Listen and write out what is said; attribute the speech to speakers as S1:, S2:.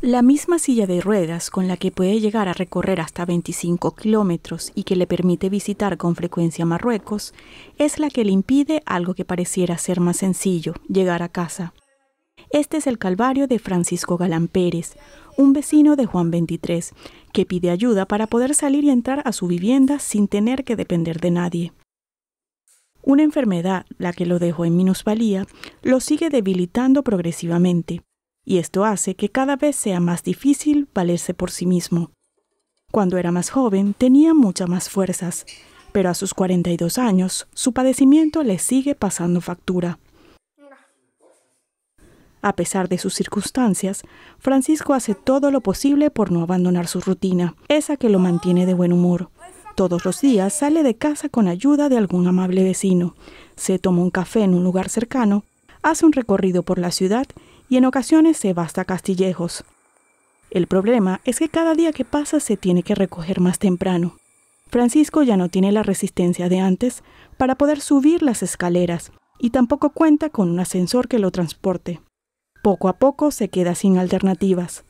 S1: La misma silla de ruedas con la que puede llegar a recorrer hasta 25 kilómetros y que le permite visitar con frecuencia Marruecos es la que le impide algo que pareciera ser más sencillo, llegar a casa. Este es el Calvario de Francisco Galán Pérez, un vecino de Juan 23, que pide ayuda para poder salir y entrar a su vivienda sin tener que depender de nadie. Una enfermedad, la que lo dejó en minusvalía, lo sigue debilitando progresivamente, y esto hace que cada vez sea más difícil valerse por sí mismo. Cuando era más joven tenía muchas más fuerzas, pero a sus 42 años su padecimiento le sigue pasando factura. A pesar de sus circunstancias, Francisco hace todo lo posible por no abandonar su rutina, esa que lo mantiene de buen humor. Todos los días sale de casa con ayuda de algún amable vecino, se toma un café en un lugar cercano, hace un recorrido por la ciudad y en ocasiones se va hasta Castillejos. El problema es que cada día que pasa se tiene que recoger más temprano. Francisco ya no tiene la resistencia de antes para poder subir las escaleras y tampoco cuenta con un ascensor que lo transporte poco a poco se queda sin alternativas.